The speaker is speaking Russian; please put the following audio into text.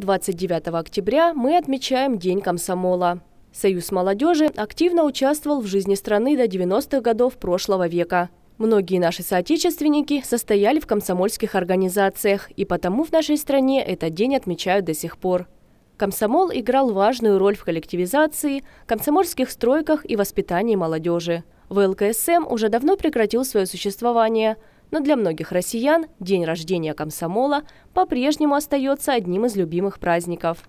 29 октября мы отмечаем День комсомола. Союз молодежи активно участвовал в жизни страны до 90-х годов прошлого века. Многие наши соотечественники состояли в комсомольских организациях, и потому в нашей стране этот день отмечают до сих пор. Комсомол играл важную роль в коллективизации, комсомольских стройках и воспитании молодежи. ВЛКСМ уже давно прекратил свое существование – но для многих россиян день рождения комсомола по-прежнему остается одним из любимых праздников.